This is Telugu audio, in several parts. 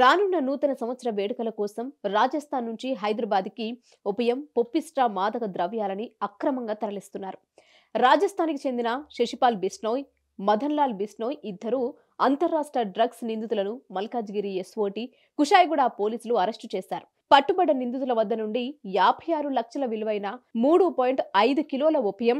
రానున్న నూతన సంవత్సర వేడుకల కోసం రాజస్థాన్ నుంచి హైదరాబాద్కి ఉభయం పొప్పిస్టా మాదక ద్రవ్యాలని అక్రమంగా తరలిస్తున్నారు రాజస్థాన్కి చెందిన శశిపాల్ బిస్నోయ్ మదన్లాల్ బిస్నోయ్ ఇద్దరు అంతర్రాష్ట్ర డ్రగ్స్ నిందితులను మల్కాజ్గిరి ఎస్ఓటి కుషాయిగూడ పోలీసులు అరెస్టు చేశారు పట్టుబడి నిందితుల వద్ద నుండి యాభై ఆరు లక్షల విలువైన మూడు పాయింట్ ఐదు కిలోల ఒపియం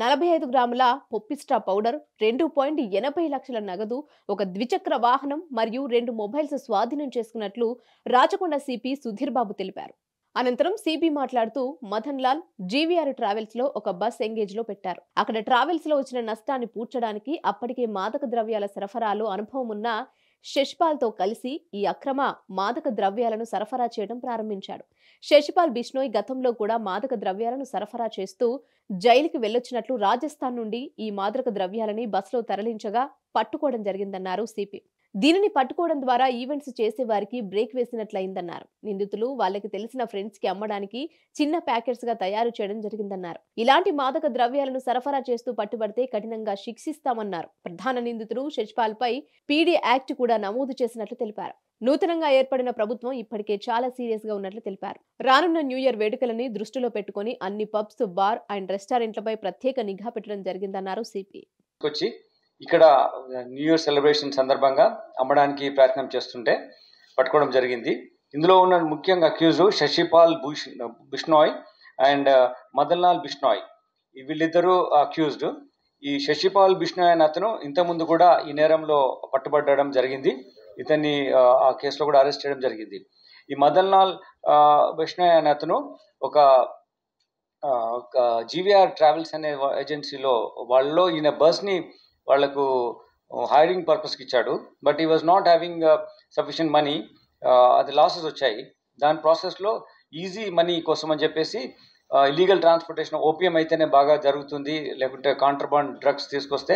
నలభై ఐదు గ్రాముల పొప్పిస్ట్రా పౌడర్ రెండు పాయింట్ ఎనభై లక్షల నగదు ఒక ద్విచక్ర వాహనం మరియు రెండు మొబైల్స్ స్వాధీనం చేసుకున్నట్లు రాచకొండ సిపి సుధీర్ బాబు తెలిపారు అనంతరం సిపి మాట్లాడుతూ మదన్ లాల్ జీవీఆర్ ట్రావెల్స్ లో ఒక బస్ ఎంగేజ్ లో పెట్టారు అక్కడ ట్రావెల్స్ లో వచ్చిన నష్టాన్ని పూడ్చడానికి అప్పటికే మాదక ద్రవ్యాల సరఫరాలో అనుభవం ఉన్న శశిపాల్తో కలిసి ఈ అక్రమ మాదక ద్రవ్యాలను సరఫరా చేయడం ప్రారంభించాడు శశిపాల్ బిష్నోయ్ గతంలో కూడా మాదక ద్రవ్యాలను సరఫరా చేస్తూ జైలుకి వెళ్లొచ్చినట్లు రాజస్థాన్ నుండి ఈ మాదక ద్రవ్యాలని బస్సులో తరలించగా పట్టుకోవడం జరిగిందన్నారు సిపి దీనిని పట్టుకోవడం ద్వారా ఈవెంట్స్ చేసే వారికి బ్రేక్ వేసినట్లయిందన్నారు నిందితులు వాళ్ళకి తెలిసిన ఫ్రెండ్స్ కి అమ్మడానికి చిన్న ప్యాకెట్స్ గా తయారు చేయడం జరిగిందన్నారు ఇలాంటి మాదక ద్రవ్యాలను సరఫరా చేస్తూ పట్టుబడితే కఠినంగా శిక్షిస్తామన్నారు ప్రధాన నిందితుడు షజ్పాల్ పై పీడీ యాక్ట్ కూడా నమోదు చేసినట్లు తెలిపారు నూతనంగా ఏర్పడిన ప్రభుత్వం ఇప్పటికే చాలా సీరియస్ గా ఉన్నట్లు తెలిపారు రానున్న న్యూ ఇయర్ వేడుకలని దృష్టిలో పెట్టుకుని అన్ని పబ్స్ బార్ అండ్ రెస్టారెంట్లపై ప్రత్యేక నిఘా పెట్టడం జరిగిందన్నారు సిపి ఇక్కడ న్యూ ఇయర్ సెలబ్రేషన్ సందర్భంగా అమ్మడానికి ప్రయత్నం చేస్తుంటే పట్టుకోవడం జరిగింది ఇందులో ఉన్న ముఖ్యంగా అక్యూజ్ శశిపాల్ భూష్ బిష్నాయ్ అండ్ మదన్లాల్ బిష్నాయ్ వీళ్ళిద్దరూ అక్యూజ్డ్ ఈ శశిపాల్ బిష్నాయ్ అనే అతను ఇంతకుముందు కూడా ఈ నేరంలో పట్టుబడడం జరిగింది ఇతన్ని ఆ కేసులో కూడా అరెస్ట్ చేయడం జరిగింది ఈ మదన్లాల్ బిష్నాయ్ అనే అతను ఒక జీవీఆర్ ట్రావెల్స్ అనే ఏజెన్సీలో వాళ్ళలో ఈయన బస్ని వాళ్లకు హైరింగ్ పర్పస్కి ఇచ్చాడు but he was not having sufficient money అది లాసెస్ వచ్చాయి దాని ప్రాసెస్లో ఈజీ మనీ కోసం అని చెప్పేసి ఇలీగల్ ట్రాన్స్పోర్టేషన్ ఓపీఎం అయితేనే బాగా జరుగుతుంది లేకుంటే కాంట్రబాండ్ డ్రగ్స్ తీసుకొస్తే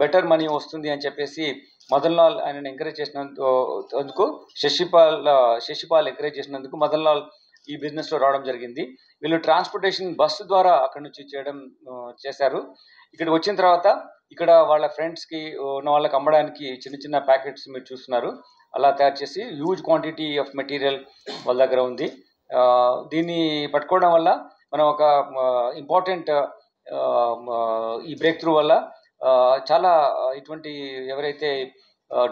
బెటర్ మనీ వస్తుంది అని చెప్పేసి మదన్లాల్ ఆయనను ఎంకరేజ్ చేసినందుకు శశిపాల్ శశిపాల్ ఎంకరేజ్ చేసినందుకు మదన్లాల్ ఈ బిజినెస్లో రావడం జరిగింది వీళ్ళు ట్రాన్స్పోర్టేషన్ బస్సు ద్వారా అక్కడి నుంచి చేయడం చేశారు ఇక్కడ వచ్చిన తర్వాత ఇక్కడ వాళ్ళ ఫ్రెండ్స్కి ఉన్న వాళ్ళకి అమ్మడానికి చిన్న చిన్న ప్యాకెట్స్ మీరు చూస్తున్నారు అలా తయారు చేసి హ్యూజ్ క్వాంటిటీ ఆఫ్ మెటీరియల్ వాళ్ళ దగ్గర ఉంది దీన్ని పట్టుకోవడం వల్ల మనం ఒక ఇంపార్టెంట్ ఈ బ్రేక్ త్రూ వల్ల చాలా ఇటువంటి ఎవరైతే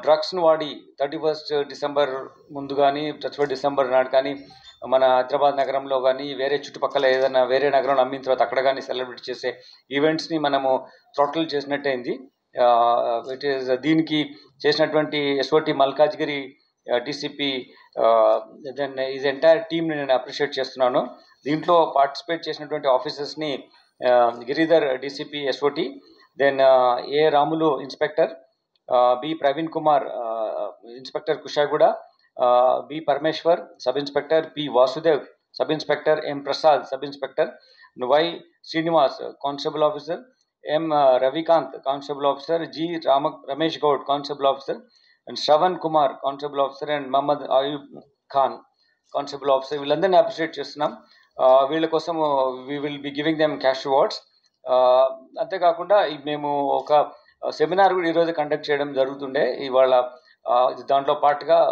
డ్రగ్స్ను వాడి థర్టీ ఫస్ట్ డిసెంబర్ ముందు కానీ థర్టీ ఫస్ట్ డిసెంబర్ నాడు కానీ మన హైదరాబాద్ నగరంలో కానీ వేరే చుట్టుపక్కల ఏదైనా వేరే నగరంలో అమ్మిన తర్వాత అక్కడ కానీ సెలబ్రేట్ చేసే ఈవెంట్స్ని మనము థ్రోటల్ చేసినట్టయింది ఇట్ ఈస్ దీనికి చేసినటువంటి SOT Malkajgiri DCP then is entire టీమ్ని నేను అప్రిషియేట్ చేస్తున్నాను దీంట్లో పార్టిసిపేట్ చేసినటువంటి ఆఫీసర్స్ని Giridhar DCP SOT then A Ramulu inspector B Praveen Kumar inspector Kushaiguda B Parameshwar sub inspector P Vasudev sub inspector M Prasad sub inspector Y Srinivas constable officer M Ravikanth constable officer G Rama Ramesh Goud constable officer and Shravan Kumar constable officer and Mohammed Ayub Khan constable officer వీళ్ళందరినీ అప్రిషియేట్ చేస్తున్నాం వీళ్ళ కోసం we will be giving them cash awards అంతేకాకుండా మేము ఒక సెమినార్ కూడా ఈరోజు కండక్ట్ చేయడం జరుగుతుండే ఇవాళ దాంట్లో పాటుగా